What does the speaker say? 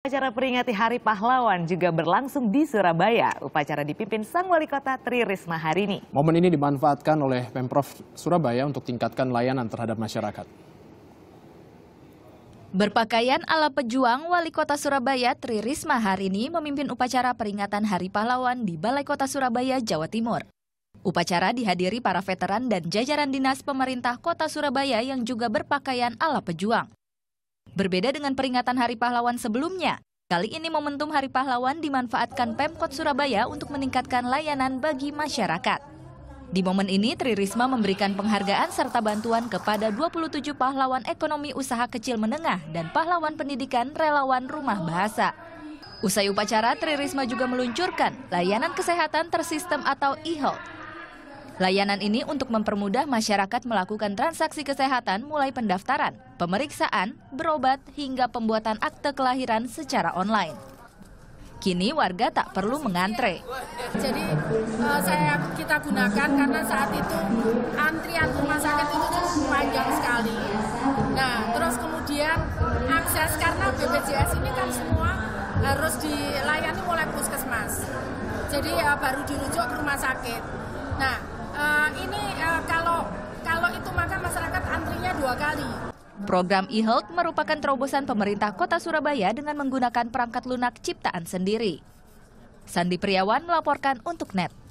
Upacara peringati Hari Pahlawan juga berlangsung di Surabaya. Upacara dipimpin Sang Wali Kota Tri Risma hari ini. Momen ini dimanfaatkan oleh Pemprov Surabaya untuk tingkatkan layanan terhadap masyarakat. Berpakaian ala pejuang, Wali Kota Surabaya Tri Risma hari ini memimpin upacara peringatan Hari Pahlawan di Balai Kota Surabaya, Jawa Timur. Upacara dihadiri para veteran dan jajaran dinas pemerintah Kota Surabaya yang juga berpakaian ala pejuang. Berbeda dengan peringatan Hari Pahlawan sebelumnya, kali ini momentum Hari Pahlawan dimanfaatkan Pemkot Surabaya untuk meningkatkan layanan bagi masyarakat. Di momen ini, Tri Risma memberikan penghargaan serta bantuan kepada 27 pahlawan ekonomi usaha kecil menengah dan pahlawan pendidikan relawan rumah bahasa. Usai upacara, Tri Risma juga meluncurkan layanan kesehatan tersistem atau e-health Layanan ini untuk mempermudah masyarakat melakukan transaksi kesehatan mulai pendaftaran, pemeriksaan, berobat, hingga pembuatan akte kelahiran secara online. Kini warga tak perlu mengantre. Jadi uh, saya kita gunakan karena saat itu antrian rumah sakit itu panjang sekali. Nah, terus kemudian akses karena BPJS ini kan semua harus dilayani oleh puskesmas. Jadi uh, baru dirujuk ke rumah sakit. dua kali. Program e-health merupakan terobosan pemerintah kota Surabaya dengan menggunakan perangkat lunak ciptaan sendiri. Sandi Priawan melaporkan untuk NET.